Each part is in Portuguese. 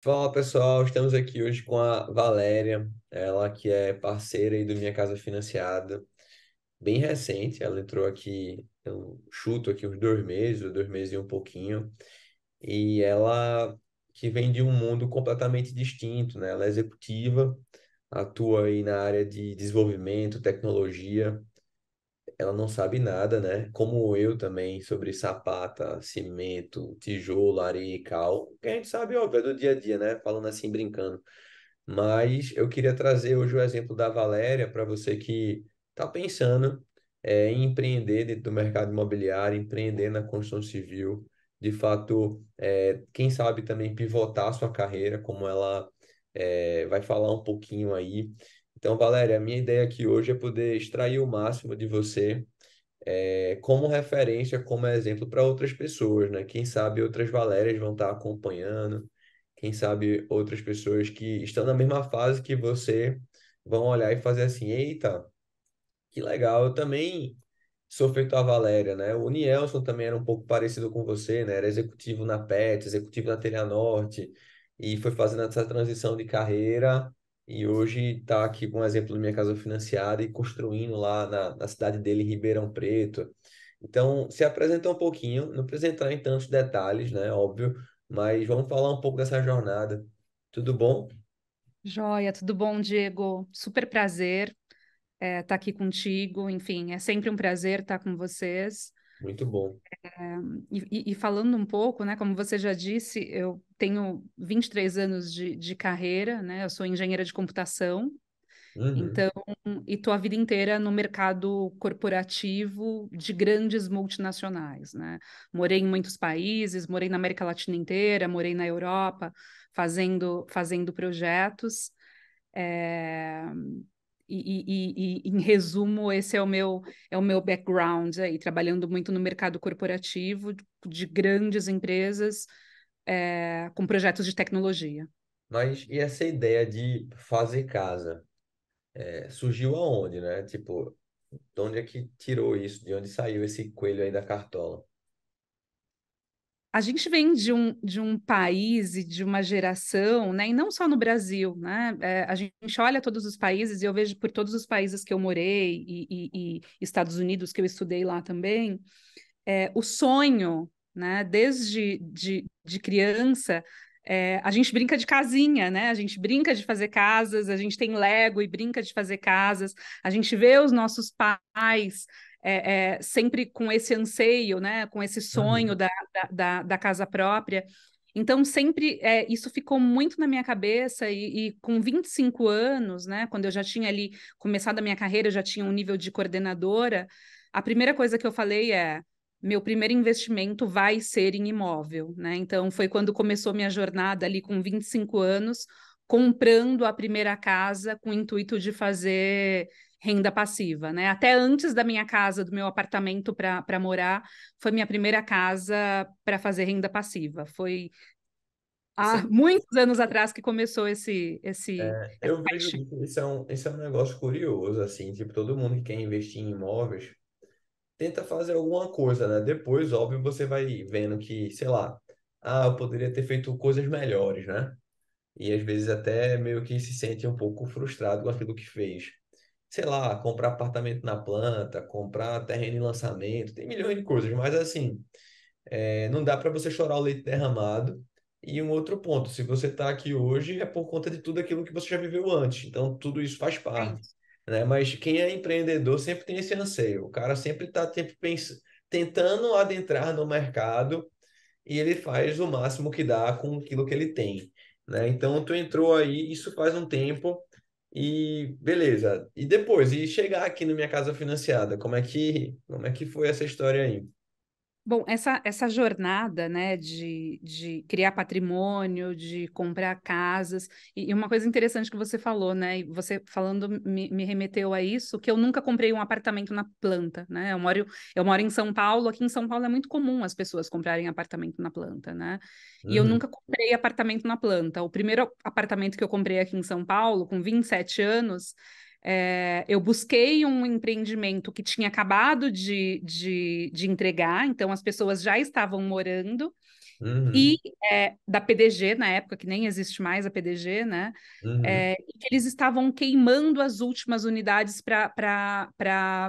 Fala pessoal, estamos aqui hoje com a Valéria, ela que é parceira aí do Minha Casa Financiada, bem recente, ela entrou aqui, eu chuto aqui uns dois meses, dois meses e um pouquinho, e ela que vem de um mundo completamente distinto, né? Ela é executiva, atua aí na área de desenvolvimento, tecnologia, ela não sabe nada, né? Como eu também, sobre sapata, cimento, tijolo, areia e cal. Que a gente sabe, óbvio, é do dia a dia, né? Falando assim, brincando. Mas eu queria trazer hoje o exemplo da Valéria para você que está pensando é, em empreender dentro do mercado imobiliário, empreender na construção civil. De fato, é, quem sabe também pivotar a sua carreira, como ela é, vai falar um pouquinho aí. Então, Valéria, a minha ideia aqui hoje é poder extrair o máximo de você é, como referência, como exemplo para outras pessoas, né? Quem sabe outras Valérias vão estar tá acompanhando, quem sabe outras pessoas que estão na mesma fase que você vão olhar e fazer assim, eita, que legal, eu também sou feito a Valéria, né? O Nielson também era um pouco parecido com você, né? Era executivo na PET, executivo na Telha Norte, e foi fazendo essa transição de carreira e hoje está aqui com um exemplo da minha casa financiada e construindo lá na, na cidade dele, Ribeirão Preto. Então, se apresenta um pouquinho, não precisa entrar em tantos detalhes, né? Óbvio, mas vamos falar um pouco dessa jornada. Tudo bom? Joia, tudo bom, Diego? Super prazer estar é, tá aqui contigo. Enfim, é sempre um prazer estar tá com vocês. Muito bom. É, e, e, falando um pouco, né? Como você já disse, eu tenho 23 anos de, de carreira, né? Eu sou engenheira de computação, uhum. então, e tô a vida inteira no mercado corporativo de grandes multinacionais, né? Morei em muitos países, morei na América Latina inteira, morei na Europa, fazendo, fazendo projetos. É... E, e, e, em resumo, esse é o meu é o meu background aí, trabalhando muito no mercado corporativo de grandes empresas é, com projetos de tecnologia. Mas e essa ideia de fazer casa? É, surgiu aonde, né? Tipo, de onde é que tirou isso? De onde saiu esse coelho aí da cartola? A gente vem de um, de um país e de uma geração, né? E não só no Brasil, né? É, a gente olha todos os países e eu vejo por todos os países que eu morei e, e, e Estados Unidos que eu estudei lá também, é, o sonho né? Desde de, de criança, é, a gente brinca de casinha, né? A gente brinca de fazer casas, a gente tem Lego e brinca de fazer casas, a gente vê os nossos pais é, é, sempre com esse anseio, né? Com esse sonho uhum. da, da, da casa própria. Então, sempre é, isso ficou muito na minha cabeça, e, e, com 25 anos, né, quando eu já tinha ali começado a minha carreira, eu já tinha um nível de coordenadora, a primeira coisa que eu falei é: meu primeiro investimento vai ser em imóvel, né? Então foi quando começou minha jornada ali com 25 anos, comprando a primeira casa com o intuito de fazer renda passiva, né? Até antes da minha casa, do meu apartamento para morar, foi minha primeira casa para fazer renda passiva. Foi há Sim. É muitos anos atrás que começou esse esse é, eu vejo isso é, um, isso é um negócio curioso assim tipo todo mundo que quer investir em imóveis tenta fazer alguma coisa, né? Depois, óbvio, você vai vendo que, sei lá, ah, eu poderia ter feito coisas melhores, né? E às vezes até meio que se sente um pouco frustrado com aquilo que fez. Sei lá, comprar apartamento na planta, comprar terreno em lançamento, tem milhões de coisas, mas assim, é, não dá para você chorar o leite derramado. E um outro ponto, se você está aqui hoje é por conta de tudo aquilo que você já viveu antes. Então, tudo isso faz é parte né? Mas quem é empreendedor sempre tem esse anseio. O cara sempre está tentando adentrar no mercado e ele faz o máximo que dá com aquilo que ele tem, né? Então tu entrou aí, isso faz um tempo e beleza. E depois e chegar aqui na minha casa financiada, como é que como é que foi essa história aí? Bom, essa, essa jornada né, de, de criar patrimônio, de comprar casas, e, e uma coisa interessante que você falou, né? Você falando me, me, remeteu a isso, que eu nunca comprei um apartamento na planta, né? Eu moro, eu moro em São Paulo, aqui em São Paulo é muito comum as pessoas comprarem apartamento na planta, né? E eu uhum. nunca comprei apartamento na planta. O primeiro apartamento que eu comprei aqui em São Paulo, com 27 anos, é, eu busquei um empreendimento que tinha acabado de, de, de entregar, então as pessoas já estavam morando. Uhum. E eh, é, da PDG, na época, que nem existe mais a PDG, né? Uhum. É, eles estavam queimando as últimas unidades para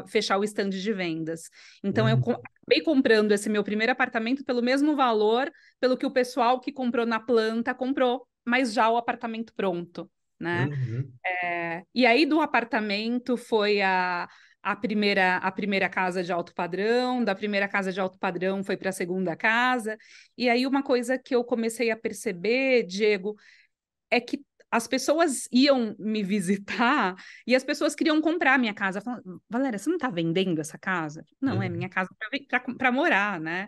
fechar o stand de vendas. Então, uhum. eu com acabei comprando esse meu primeiro apartamento pelo mesmo valor, pelo que o pessoal que comprou na planta comprou, mas já o apartamento pronto né? Uhum. É, e aí do apartamento foi a, a primeira a primeira casa de alto padrão, da primeira casa de alto padrão foi para a segunda casa. E aí uma coisa que eu comecei a perceber, Diego, é que as pessoas iam me visitar e as pessoas queriam comprar minha casa. falando Valéria, você não está vendendo essa casa? Não, uhum. é minha uhum. casa para morar, né?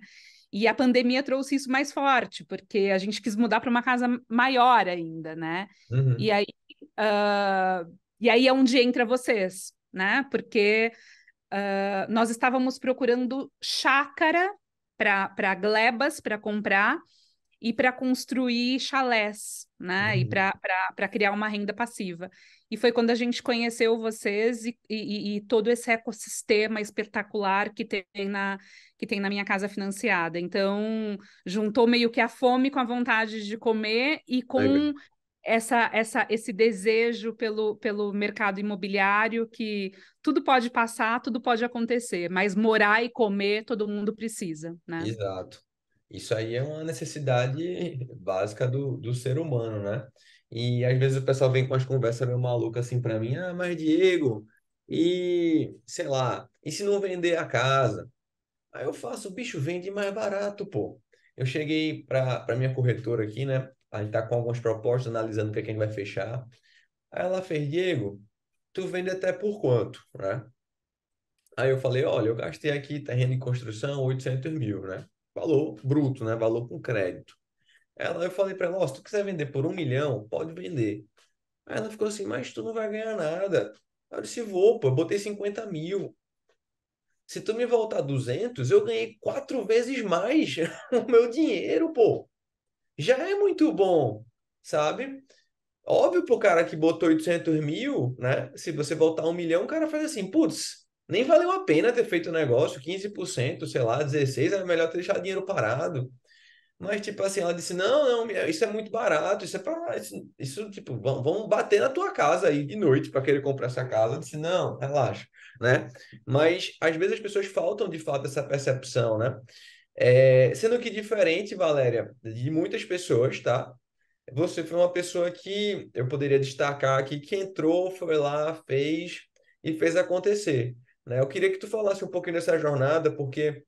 E a pandemia trouxe isso mais forte, porque a gente quis mudar para uma casa maior ainda, né? Uhum. E aí Uh, e aí é onde entra vocês, né? Porque uh, nós estávamos procurando chácara para glebas para comprar e para construir chalés, né? Uhum. E para criar uma renda passiva. E foi quando a gente conheceu vocês e, e, e, todo esse ecossistema espetacular que tem, na, que tem na minha casa financiada. Então, juntou meio que a fome com a vontade de comer e com essa, essa, esse desejo pelo, pelo mercado imobiliário que tudo pode passar, tudo pode acontecer, mas morar e comer todo mundo precisa, né? Exato. Isso aí é uma necessidade básica do, do ser humano, né? E às vezes o pessoal vem com as conversas meio malucas assim para mim, ah, mas Diego, e sei lá, e se não vender a casa? Aí eu faço, o bicho vende mais barato, pô. Eu cheguei para minha corretora aqui, né? A gente está com algumas propostas, analisando o que, é que a gente vai fechar. Aí ela fez, Diego, tu vende até por quanto, né? Aí eu falei, olha, eu gastei aqui terreno de construção 800 mil, né? Valor bruto, né? Valor com crédito. Ela, eu falei para ela, se tu quiser vender por um milhão, pode vender. Aí ela ficou assim, mas tu não vai ganhar nada. Eu disse, vou, pô, eu botei 50 mil. Se tu me voltar 200, eu ganhei quatro vezes mais o meu dinheiro, pô já é muito bom, sabe? Óbvio pro cara que botou 800 mil, né? Se você voltar um milhão, o cara faz assim, putz, nem valeu a pena ter feito o negócio, 15%, sei lá, 16%, é melhor ter deixado dinheiro parado. Mas, tipo assim, ela disse, não, não, isso é muito barato, isso é para isso, isso, tipo, vamos bater na tua casa aí de noite para querer comprar essa casa. Eu disse, não, relaxa, né? Mas, às vezes, as pessoas faltam, de fato, essa percepção, né? É, sendo que diferente, Valéria, de muitas pessoas, tá? Você foi uma pessoa que eu poderia destacar aqui, que entrou, foi lá, fez e fez acontecer. Né? Eu queria que tu falasse um pouquinho dessa jornada, porque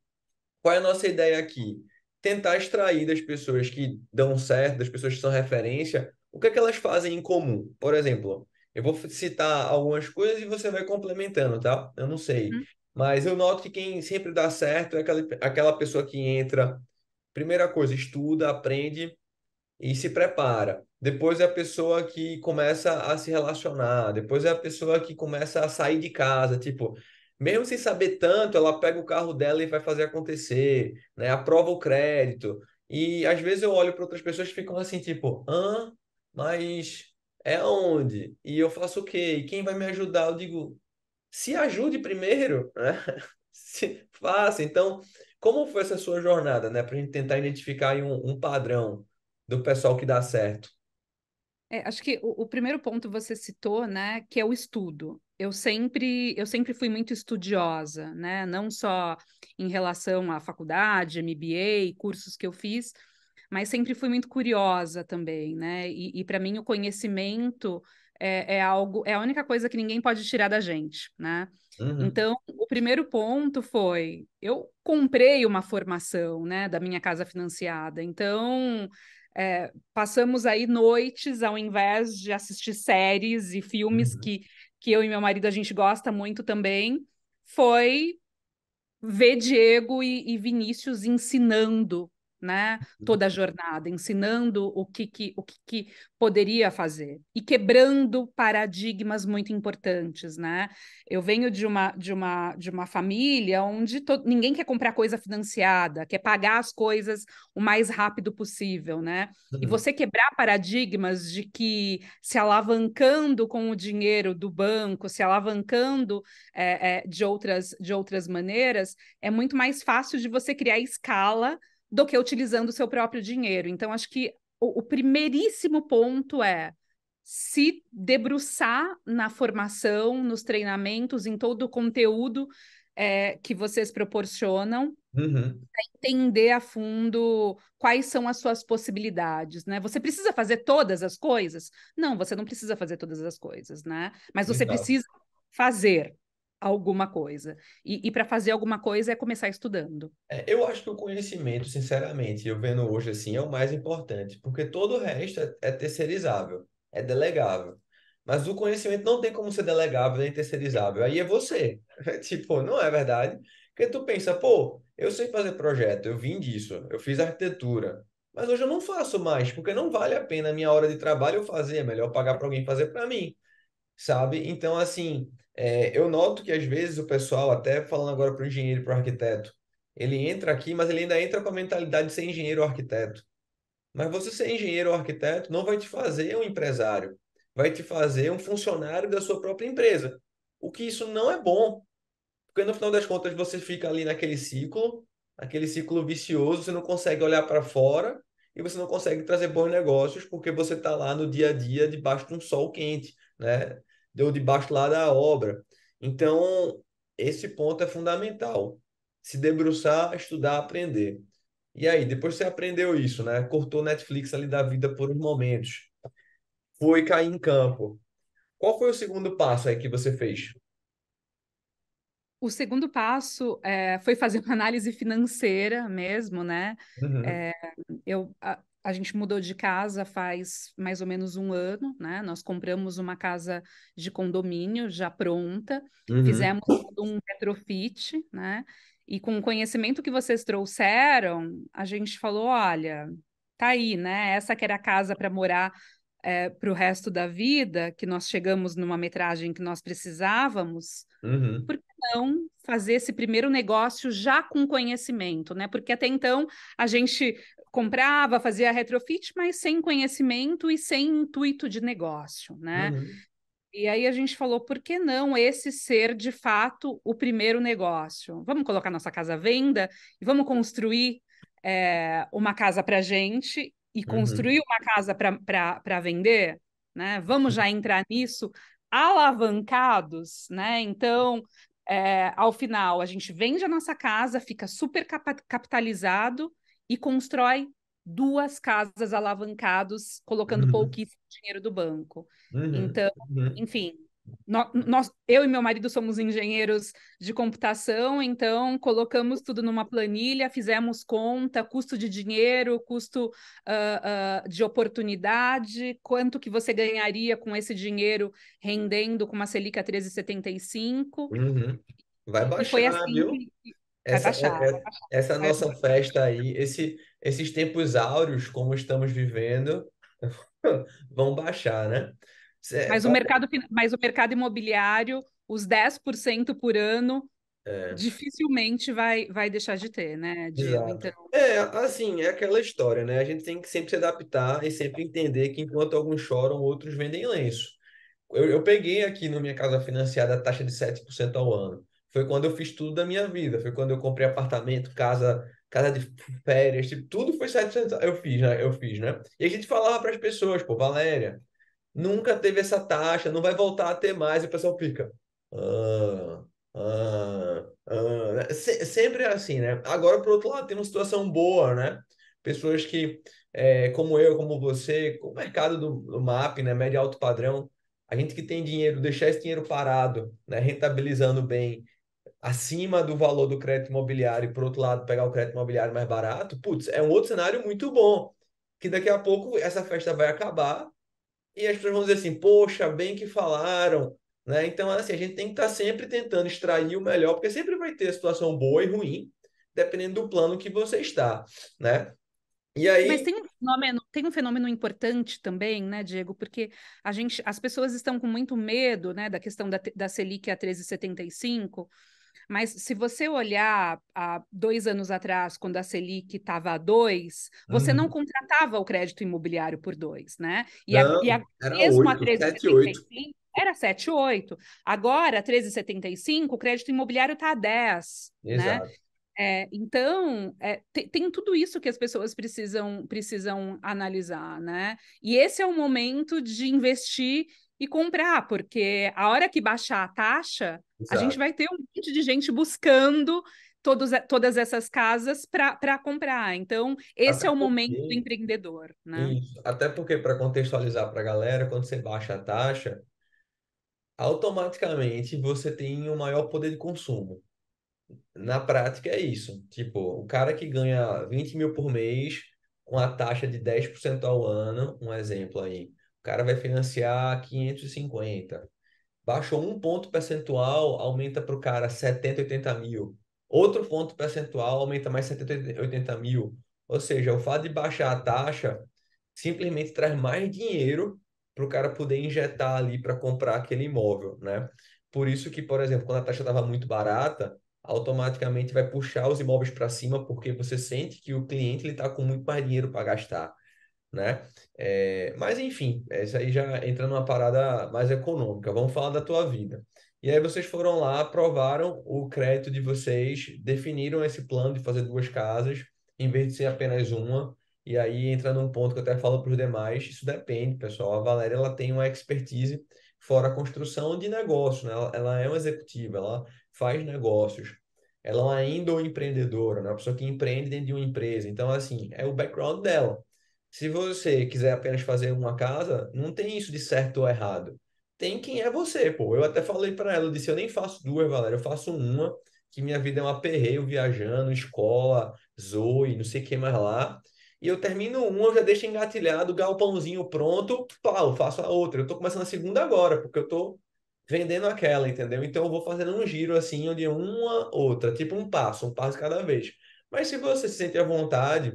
qual é a nossa ideia aqui? Tentar extrair das pessoas que dão certo, das pessoas que são referência, o que, é que elas fazem em comum. Por exemplo, eu vou citar algumas coisas e você vai complementando, tá? Eu não sei. Uhum. Mas eu noto que quem sempre dá certo é aquela, aquela pessoa que entra, primeira coisa, estuda, aprende e se prepara. Depois é a pessoa que começa a se relacionar, depois é a pessoa que começa a sair de casa, tipo, mesmo sem saber tanto, ela pega o carro dela e vai fazer acontecer, né? Aprova o crédito. E às vezes eu olho para outras pessoas que ficam assim, tipo, hã? Mas é onde? E eu faço o quê? E quem vai me ajudar? Eu digo, se ajude primeiro, né? se faça. Então, como foi essa sua jornada, né? Para a gente tentar identificar um, um, padrão do pessoal que dá certo. É, acho que o, o primeiro ponto você citou, né, que é o estudo eu sempre eu sempre fui muito estudiosa, né? Não só em relação à faculdade, MBA, cursos que eu fiz, mas sempre fui muito curiosa também, né? E, e para mim o conhecimento é, é algo, é a única coisa que ninguém pode tirar da gente, né? Uhum. Então, o primeiro ponto foi: eu comprei uma formação, né, da minha casa financiada. Então, é, passamos aí noites ao invés de assistir séries e filmes uhum. que, que eu e meu marido a gente gosta muito também, foi ver Diego e, e Vinícius ensinando né? Uhum. Toda a jornada, ensinando o que, que o que, que, poderia fazer e quebrando paradigmas muito importantes, né? Eu venho de uma de uma de uma família onde to... ninguém quer comprar coisa financiada, quer pagar as coisas o mais rápido possível, né? Uhum. E você quebrar paradigmas de que se alavancando com o dinheiro do banco, se alavancando é, é, de outras de outras maneiras, é muito mais fácil de você criar escala do que utilizando o seu próprio dinheiro. Então, acho que o, o primeiríssimo ponto é se debruçar na formação, nos treinamentos, em todo o conteúdo é, que vocês proporcionam, uhum. entender a fundo quais são as suas possibilidades, né? Você precisa fazer todas as coisas? Não, você não precisa fazer todas as coisas, né? Mas você precisa fazer alguma coisa. E, e para fazer alguma coisa é começar estudando. É, eu acho que o conhecimento, sinceramente, eu vendo hoje assim, é o mais importante, porque todo o resto é, é terceirizável, é delegável. Mas o conhecimento não tem como ser delegável nem terceirizável. Aí é você. É tipo, não é verdade? Porque tu pensa, pô, eu sei fazer projeto, eu vim disso, eu fiz arquitetura. Mas hoje eu não faço mais, porque não vale a pena a minha hora de trabalho eu fazer, é melhor pagar para alguém fazer para mim sabe? Então, assim, é, eu noto que às vezes o pessoal, até falando agora para o engenheiro e para o arquiteto, ele entra aqui, mas ele ainda entra com a mentalidade de ser engenheiro ou arquiteto. Mas você ser engenheiro ou arquiteto não vai te fazer um empresário, vai te fazer um funcionário da sua própria empresa. O que isso não é bom, porque no final das contas você fica ali naquele ciclo, aquele ciclo vicioso, você não consegue olhar para fora e você não consegue trazer bons negócios porque você está lá no dia a dia debaixo de um sol quente né? Deu debaixo lá da obra. Então, esse ponto é fundamental. Se debruçar, estudar, aprender. E aí, depois você aprendeu isso, né? Cortou Netflix ali da vida por uns momentos. Foi cair em campo. Qual foi o segundo passo aí que você fez? O segundo passo é, foi fazer uma análise financeira mesmo, né? Uhum. É, eu, a gente mudou de casa faz mais ou menos um ano, né? Nós compramos uma casa de condomínio já pronta, uhum. fizemos um retrofit, né? E com o conhecimento que vocês trouxeram, a gente falou: olha, tá aí, né? Essa que era a casa para morar é, eh, para o resto da vida, que nós chegamos numa metragem que nós precisávamos, uhum. por que não fazer esse primeiro negócio já com conhecimento, né? Porque até então a gente comprava, fazia retrofit, mas sem conhecimento e sem intuito de negócio, né? Uhum. E aí a gente falou, por que não esse ser de fato o primeiro negócio? Vamos colocar nossa casa à venda e vamos construir é, uma casa para gente e uhum. construir uhum. uma casa para vender, né? Vamos já entrar nisso alavancados, né? Então, é, ao final, a gente vende a nossa casa, fica super capitalizado e constrói duas casas alavancados, colocando uhum. pouquíssimo dinheiro do banco. Uhum. Então, uhum. enfim, nós, eu e meu marido somos engenheiros de computação, então colocamos tudo numa planilha, fizemos conta, custo de dinheiro, custo uh, uh, de oportunidade, quanto que você ganharia com esse dinheiro rendendo com uma Selic a 13,75. Uhum. Vai baixar, e foi assim viu? Essa, baixar, é, é essa nossa festa aí, esse, esses tempos áureos, como estamos vivendo, vão baixar, né? Cê, mas, o mercado, mas o mercado imobiliário, os 10% por ano, é. dificilmente vai, vai deixar de ter, né? De, então... É, assim, é aquela história, né? A gente tem que sempre se adaptar e sempre entender que enquanto alguns choram, outros vendem lenço. Eu, eu peguei aqui na minha casa financiada a taxa de 7% ao ano. Foi quando eu fiz tudo da minha vida. Foi quando eu comprei apartamento, casa, casa de férias, tipo, tudo foi 700. Eu fiz, né? Eu fiz, né? E a gente falava para as pessoas, pô, Valéria, nunca teve essa taxa, não vai voltar a ter mais. E o pessoal fica. Ah, ah, ah. É, se, sempre é assim, né? Agora, por outro lado, tem uma situação boa, né? Pessoas que, é, como eu, como você, o mercado do, do MAP, né? Média alto padrão, a gente que tem dinheiro, deixar esse dinheiro parado, né? Rentabilizando bem acima do valor do crédito imobiliário e, por outro lado, pegar o crédito imobiliário mais barato, putz, é um outro cenário muito bom. Que daqui a pouco essa festa vai acabar e as pessoas vão dizer assim, poxa, bem que falaram. Né? Então, assim, a gente tem que estar tá sempre tentando extrair o melhor, porque sempre vai ter situação boa e ruim, dependendo do plano que você está, né? E aí... Mas tem um, fenômeno, tem um fenômeno importante também, né, Diego? Porque a gente, as pessoas estão com muito medo né, da questão da, da Selic a 13,75%, mas se você olhar há dois anos atrás, quando a Selic estava a dois, você uhum. não contratava o crédito imobiliário por dois, né? E, não, a, e a, mesmo 8, a 13,75 era 7,8. Agora, 13,75, o crédito imobiliário está a 10. Né? Exato. Né? É, então, é, tem, tem, tudo isso que as pessoas precisam, precisam analisar, né? E esse é o momento de investir e comprar, porque a hora que baixar a taxa, Exato. a gente vai ter um monte de gente buscando todos, eh, todas essas casas para comprar. Então, esse Até é o porque... momento do empreendedor. Né? Isso. Até porque, para contextualizar para a galera, quando você baixa a taxa, automaticamente você tem um maior poder de consumo. Na prática, é isso. Tipo, o cara que ganha 20 mil por mês, com a taxa de 10% ao ano, um exemplo aí cara vai financiar 550. Baixou um ponto percentual, aumenta para o cara 70, 80 mil. Outro ponto percentual aumenta mais 70, 80 mil. Ou seja, o fato de baixar a taxa simplesmente traz mais dinheiro para o cara poder injetar ali para comprar aquele imóvel, né? Por isso que, por exemplo, quando a taxa estava muito barata, automaticamente vai puxar os imóveis para cima porque você sente que o cliente está com muito mais dinheiro para gastar né? É, mas enfim, isso aí já entra numa parada mais econômica. Vamos falar da tua vida. E aí vocês foram lá, aprovaram o crédito de vocês, definiram esse plano de fazer duas casas, em vez de ser apenas uma. E aí entra num ponto que eu até falo para os demais, isso depende, pessoal. A Valéria ela tem uma expertise fora a construção de negócio, né? Ela, ela é uma executiva, ela faz negócios. Ela ainda é uma empreendedora, né? uma pessoa que empreende dentro de uma empresa. Então, assim, é o background dela. Se você quiser apenas fazer uma casa, não tem isso de certo ou errado. Tem quem é você, pô. Eu até falei para ela, eu disse, eu nem faço duas, Valéria, eu faço uma, que minha vida é um aperreio viajando, escola, zoe, não sei o que mais lá. E eu termino uma, eu já deixo engatilhado, galpãozinho pronto, pau, faço a outra. Eu tô começando a segunda agora, porque eu tô vendendo aquela, entendeu? Então eu vou fazendo um giro assim, onde uma, outra, tipo um passo, um passo cada vez. Mas se você se sente à vontade,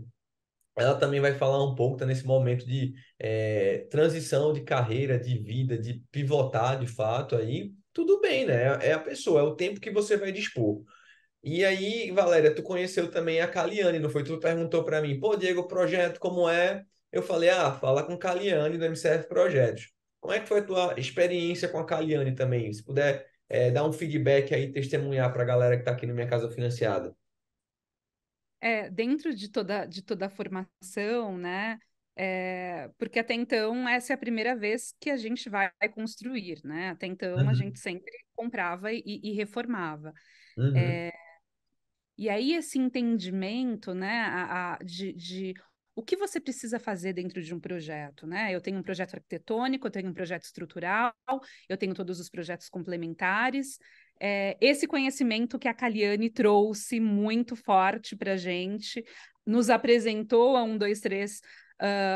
ela também vai falar um pouco, tá nesse momento de é, transição de carreira, de vida, de pivotar de fato aí, tudo bem, né? É a pessoa, é o tempo que você vai dispor. E aí, Valéria, tu conheceu também a Caliane, não foi? Tu perguntou para mim, pô, Diego, o projeto como é? Eu falei, ah, fala com Caliane do MCF Projetos. Como é que foi a tua experiência com a Caliane também? Se puder é, dar um feedback aí, testemunhar para a galera que está aqui na Minha Casa Financiada é, dentro de toda, de toda a formação, né? É, porque até então essa é a primeira vez que a gente vai construir, né? Até então uhum. a gente sempre comprava e, e reformava. Uhum. É, e aí esse entendimento, né, a, a, de, de o que você precisa fazer dentro de um projeto, né? Eu tenho um projeto arquitetônico, eu tenho um projeto estrutural, eu tenho todos os projetos complementares é, esse conhecimento que a Caliane trouxe muito forte para a gente, nos apresentou a 1, 2, 3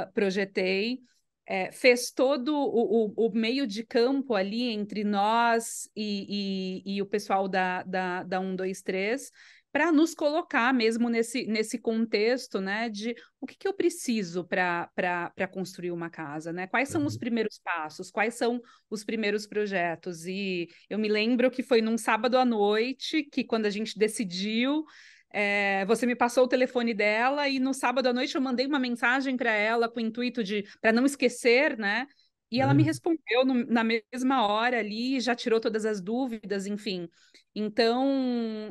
uh, Projetei, é, fez todo o, o, o, meio de campo ali entre nós e, e, e o pessoal da, da, da 1, 2, 3, para nos colocar mesmo nesse, nesse contexto, né, de o que, que eu preciso para construir uma casa, né? Quais são os uhum. primeiros passos? Quais são os primeiros projetos? E eu me lembro que foi num sábado à noite que quando a gente decidiu, é, você me passou o telefone dela e no sábado à noite eu mandei uma mensagem para ela com o intuito de para não esquecer, né? E ela é. me respondeu no, na mesma hora ali, já tirou todas as dúvidas, enfim. Então,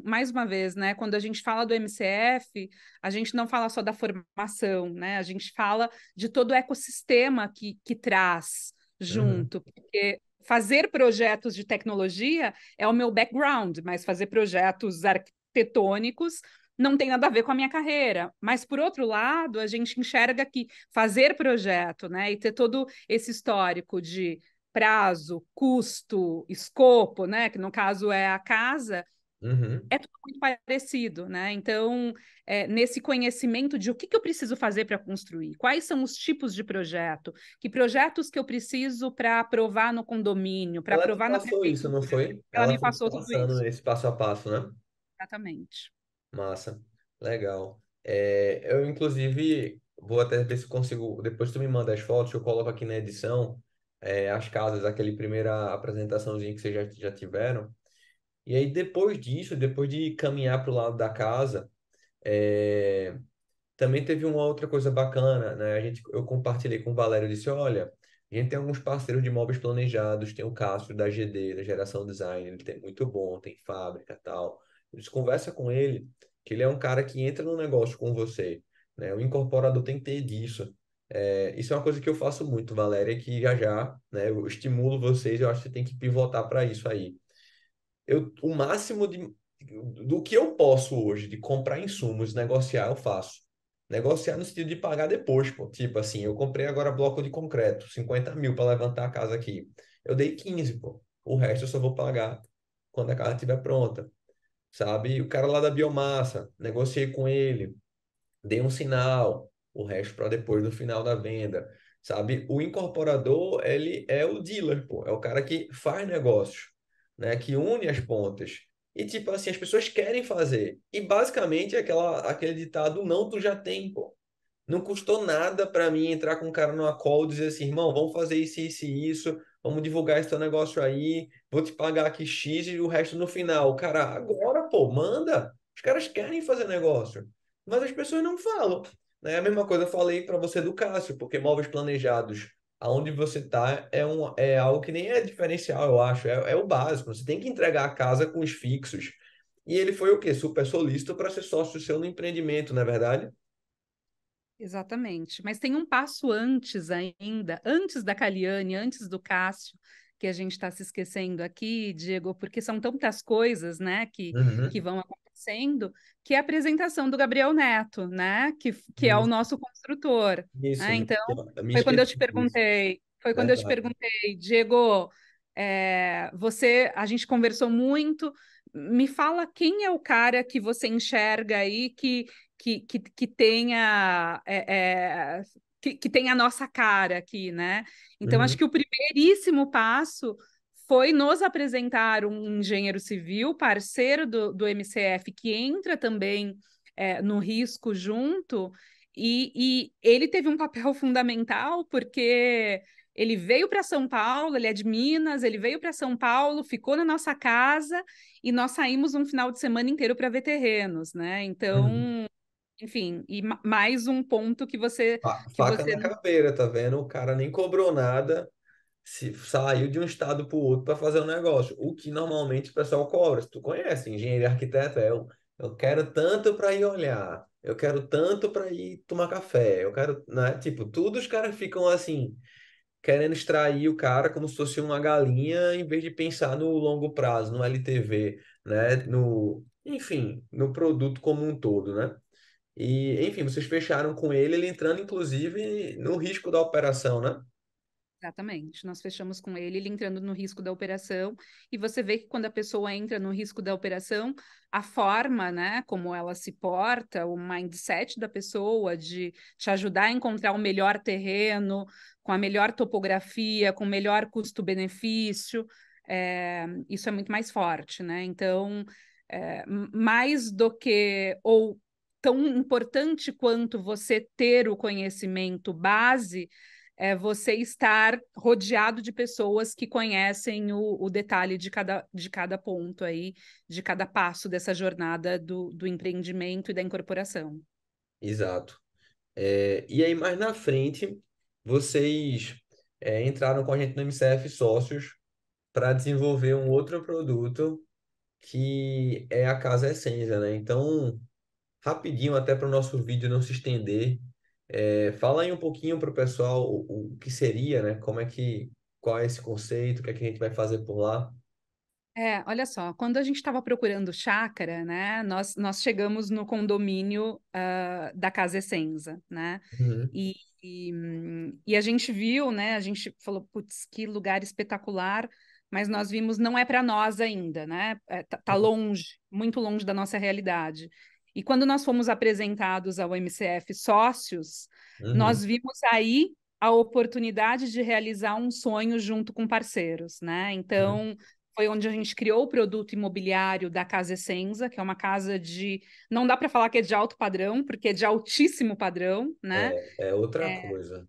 mais uma vez, né, quando a gente fala do MCF, a gente não fala só da formação, né? A gente fala de todo o ecossistema que, que traz uhum. junto, uhum. porque fazer projetos de tecnologia é o meu background, mas fazer projetos arquitetônicos não tem nada a ver com a minha carreira. Mas, por outro lado, a gente enxerga que fazer projeto, né, e ter todo esse histórico de prazo, custo, escopo, né, que no caso é a casa, Uhum. É tudo muito parecido, né? Então, é, nesse conhecimento de o que, que eu preciso fazer para construir, quais são os tipos de projeto, que projetos que eu preciso para aprovar no condomínio, para aprovar na Ela passou isso, não foi? Ela, Ela me passou tudo isso. Esse passo a passo, né? Exatamente. Massa, legal. É, eu, inclusive, vou até ver se consigo. Depois tu me manda as fotos, eu coloco aqui na edição é, as casas, aquele primeira apresentaçãozinho que vocês já, já tiveram. E aí, depois disso, depois de caminhar para o lado da casa, é, também teve uma outra coisa bacana, né? A gente, eu compartilhei com o Valério e disse: olha. A gente tem alguns parceiros de móveis planejados, tem o Cássio da GD, da Geração Design, ele tem muito bom, tem fábrica tal conversa com ele, que ele é um cara que entra no negócio com você. Né? O incorporador tem que ter disso. É, isso é uma coisa que eu faço muito, Valéria, que já já né, eu estimulo vocês, eu acho que tem que pivotar para isso aí. Eu, o máximo de, do que eu posso hoje de comprar insumos, negociar, eu faço. Negociar no sentido de pagar depois, pô. Tipo assim, eu comprei agora bloco de concreto, 50 mil para levantar a casa aqui. Eu dei 15, pô. O resto eu só vou pagar quando a casa estiver pronta sabe? O cara lá da biomassa, negociei com ele, dei um sinal, o resto para depois do final da venda, sabe? O incorporador, ele é o dealer, pô, é o cara que faz negócios, né? Que une as pontas. E tipo assim, as pessoas querem fazer. E basicamente aquela aquele ditado não tu já tem, pô. Não custou nada para mim entrar com um cara numa call e dizer assim, irmão, vamos fazer isso, isso e isso vamos divulgar esse teu negócio aí, vou te pagar aqui X e o resto no final. Cara, agora, pô, manda. Os caras querem fazer negócio, mas as pessoas não falam. Né? A mesma coisa eu falei para você do Cássio, porque móveis planejados, aonde você está, é, um, é algo que nem é diferencial, eu acho, é, é o básico. Você tem que entregar a casa com os fixos. E ele foi o quê? Super solícito para ser sócio seu no empreendimento, não é verdade? Exatamente. Mas tem um passo antes ainda, antes da Caliane, antes do Cássio, que a gente está se esquecendo aqui, Diego, porque são tantas coisas, né, que, uhum. que vão acontecendo, que é a apresentação do Gabriel Neto, né, que, que uhum. é o uhum. nosso construtor. Isso, né? Então, foi quando eu te perguntei, isso. foi quando é eu te perguntei, Diego, é, você, a gente conversou muito, me fala quem é o cara que você enxerga aí que, que, que, que tenha. É, é, que, que tem a nossa cara aqui, né? Então, uhum. acho que o primeiríssimo passo foi nos apresentar um engenheiro civil, parceiro do, do MCF, que entra também é, no risco junto, e, e, ele teve um papel fundamental, porque ele veio para São Paulo, ele é de Minas, ele veio para São Paulo, ficou na nossa casa, e nós saímos um final de semana inteiro para ver terrenos, né? Então. Uhum enfim, e mais um ponto que você. Ah, que faca você... na caveira, tá vendo? O cara nem cobrou nada, se saiu de um estado para o outro para fazer um negócio. O que normalmente o pessoal cobra. Tu conhece, engenheiro e arquiteto, é eu, eu quero tanto para ir olhar, eu quero tanto para ir tomar café, eu quero. Né? Tipo, todos os caras ficam assim. Querendo extrair o cara como se fosse uma galinha, em vez de pensar no longo prazo, no LTV, né? No, enfim, no produto como um todo, né? E, enfim, vocês fecharam com ele, ele entrando, inclusive, no risco da operação, né? Exatamente. Nós fechamos com ele, ele entrando no risco da operação, e você vê que quando a pessoa entra no risco da operação, a forma, né, como ela se porta, o mindset da pessoa de te ajudar a encontrar o melhor terreno, com a melhor topografia, com o melhor custo-benefício, é, isso é muito mais forte, né? Então, é, mais do que ou tão importante quanto você ter o conhecimento base é você estar rodeado de pessoas que conhecem o, o, detalhe de cada, de cada ponto aí, de cada passo dessa jornada do, do empreendimento e da incorporação. Exato. É, e aí, mais na frente, vocês é, entraram com a gente no MCF Sócios para desenvolver um outro produto que é a Casa Essência, né? Então, rapidinho até para o nosso vídeo não se estender. É, fala aí um pouquinho para o pessoal o, que seria, né? Como é que, qual é esse conceito, o que é que a gente vai fazer por lá? É, olha só, quando a gente estava procurando chácara, né, nós, nós chegamos no condomínio uh, da Casa Essenza, né, uhum. e, e, e, a gente viu, né, a gente falou, putz, que lugar espetacular, mas nós vimos não é para nós ainda, né, é, tá, tá uhum. longe, muito longe da nossa realidade. E quando nós fomos apresentados ao MCF Sócios, uhum. nós vimos aí a oportunidade de realizar um sonho junto com parceiros, né? Então, uhum. foi onde a gente criou o produto imobiliário da Casa Essenza, que é uma casa de... Não dá para falar que é de alto padrão, porque é de altíssimo padrão, né? É, é outra é, coisa.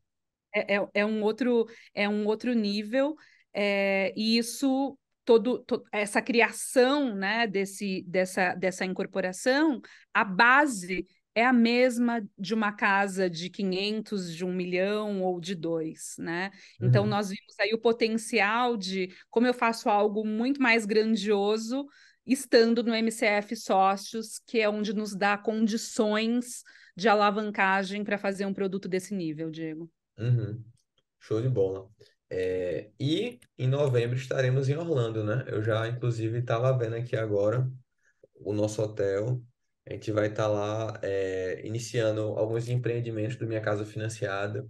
É, é, é um outro, é um outro nível, é, e isso todo, to, essa criação né, desse, dessa, dessa incorporação, a base é a mesma de uma casa de 500, de um milhão ou de dois, né? Então, uhum. Então, nós vimos aí o potencial de como eu faço algo muito mais grandioso estando no MCF Sócios, que é onde nos dá condições de alavancagem para fazer um produto desse nível, Diego. Uhum. Show de bola. É, e em novembro estaremos em Orlando, né? Eu já, inclusive, estava vendo aqui agora o nosso hotel. A gente vai estar tá lá é, iniciando alguns empreendimentos do Minha Casa Financiada,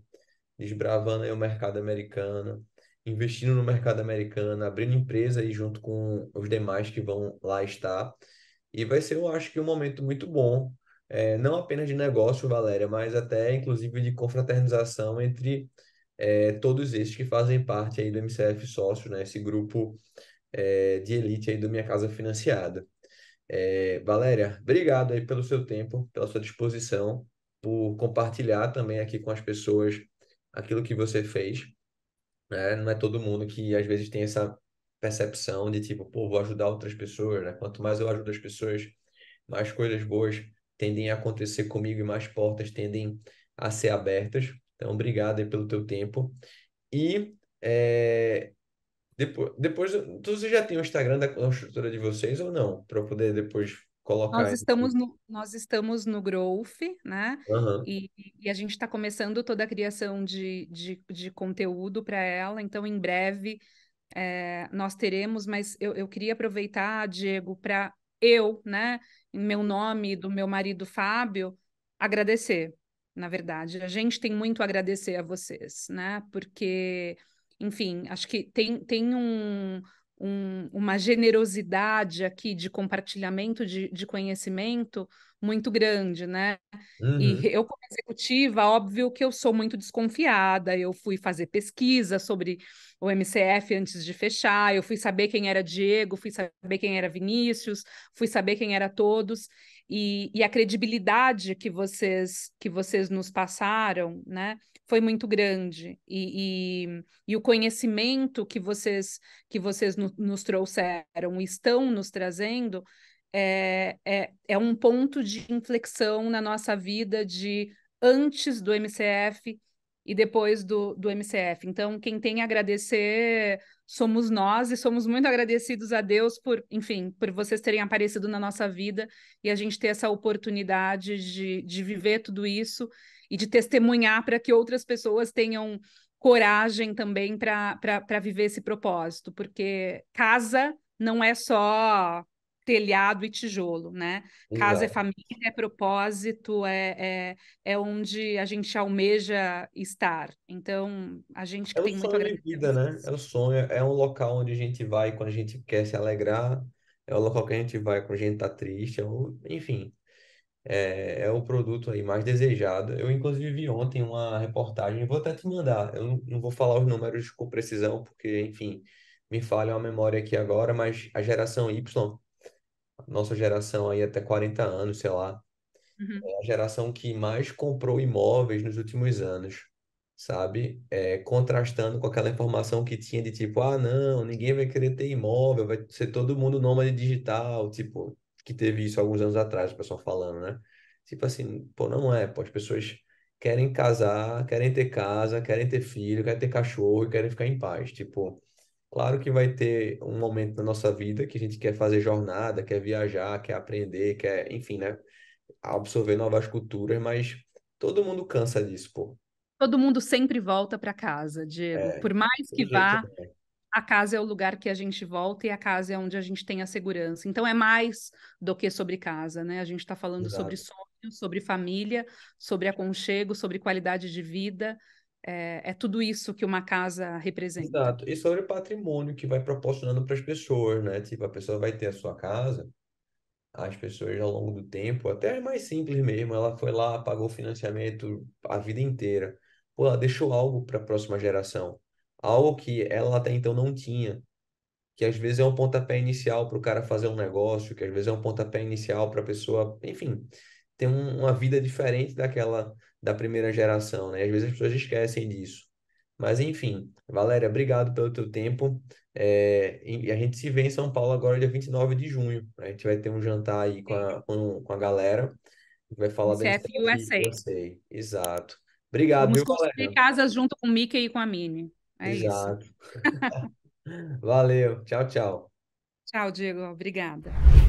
desbravando o mercado americano, investindo no mercado americano, abrindo empresa aí junto com os demais que vão lá estar. E vai ser, eu acho que, um momento muito bom, é, não apenas de negócio, Valéria, mas até, inclusive, de confraternização entre é, todos esses que fazem parte aí do MCF Sócio, né? Esse grupo é, de elite aí do Minha Casa Financiada. É, Valéria, obrigado aí pelo seu tempo, pela sua disposição, por compartilhar também aqui com as pessoas aquilo que você fez. Né? Não é todo mundo que às vezes tem essa percepção de tipo, pô, vou ajudar outras pessoas, né? Quanto mais eu ajudo as pessoas, mais coisas boas tendem a acontecer comigo e mais portas tendem a ser abertas. Então, obrigado aí pelo teu tempo. E é, depois, depois, você já tem o Instagram da construtora de vocês ou não? Para eu poder depois colocar. Nós estamos no, nós estamos no Growth, né? Uhum. E, e, a gente está começando toda a criação de, de, de conteúdo para ela, então em breve é, nós teremos, mas eu, eu queria aproveitar, Diego, para eu, né, em meu nome do meu marido Fábio, agradecer na verdade. A gente tem muito a agradecer a vocês, né? Porque, enfim, acho que tem, tem um, um, uma generosidade aqui de compartilhamento de, de conhecimento muito grande, né? Uhum. E eu, como executiva, óbvio que eu sou muito desconfiada. Eu fui fazer pesquisa sobre o MCF antes de fechar, eu fui saber quem era Diego, fui saber quem era Vinícius, fui saber quem era todos e, e a credibilidade que vocês que vocês nos passaram, né, foi muito grande e, e, e o conhecimento que vocês que vocês no, nos trouxeram estão nos trazendo é, é, é um ponto de inflexão na nossa vida de antes do MCF e depois do, do MCF. Então, quem tem a agradecer somos nós e somos muito agradecidos a Deus por, enfim, por vocês terem aparecido na nossa vida e a gente ter essa oportunidade de, de viver tudo isso e de testemunhar para que outras pessoas tenham coragem também para viver esse propósito, porque casa não é só telhado e tijolo, né? Exato. Casa é família, é propósito, é, é, é, onde a gente almeja estar. Então, a gente que é tem muito... É o sonho de vida, né? É o sonho, é um local onde a gente vai quando a gente quer se alegrar, é o local que a gente vai quando a gente tá triste, é o... enfim, é, é o produto aí mais desejado. Eu, inclusive, vi ontem uma reportagem, vou até te mandar, eu não, não vou falar os números com precisão, porque, enfim... Me falha a memória aqui agora, mas a geração Y nossa geração aí até 40 anos, sei lá, uhum. é a geração que mais comprou imóveis nos últimos anos, sabe? É, contrastando com aquela informação que tinha de tipo, ah, não, ninguém vai querer ter imóvel, vai ser todo mundo nômade digital, tipo, que teve isso alguns anos atrás, o pessoal falando, né? Tipo assim, pô, não é, pô, as pessoas querem casar, querem ter casa, querem ter filho, querem ter cachorro e querem ficar em paz, tipo Claro que vai ter um momento na nossa vida que a gente quer fazer jornada, quer viajar, quer aprender, quer, enfim, né? Absorver novas culturas, mas todo mundo cansa disso, pô. Todo mundo sempre volta para casa, Diego. É, Por mais que vá, a casa é o lugar que a gente volta e a casa é onde a gente tem a segurança. Então é mais do que sobre casa, né? A gente está falando Exato. sobre sonho, sobre família, sobre aconchego, sobre qualidade de vida é, é, tudo isso que uma casa representa. Exato. E sobre o patrimônio que vai proporcionando para as pessoas, né? Tipo, a pessoa vai ter a sua casa, as pessoas ao longo do tempo, até mais simples mesmo, ela foi lá, pagou financiamento a vida inteira. Pô, ela deixou algo para a próxima geração. Algo que ela até então não tinha. Que às vezes é um pontapé inicial para o cara fazer um negócio, que às vezes é um pontapé inicial para a pessoa, enfim, ter um, uma vida diferente daquela da primeira geração, né? Às vezes as pessoas esquecem disso. Mas enfim, Valéria, obrigado pelo teu tempo. É, e a gente se vê em São Paulo agora, dia 29 de junho. A gente vai ter um jantar aí com a, com, com a galera. Vai falar CF da USA. USA. Exato. Obrigado, Vamos viu, construir Valéria? casa junto com o Mickey e com a Minnie. É Exato. isso. Valeu. Tchau, tchau. Tchau, Diego. Obrigada.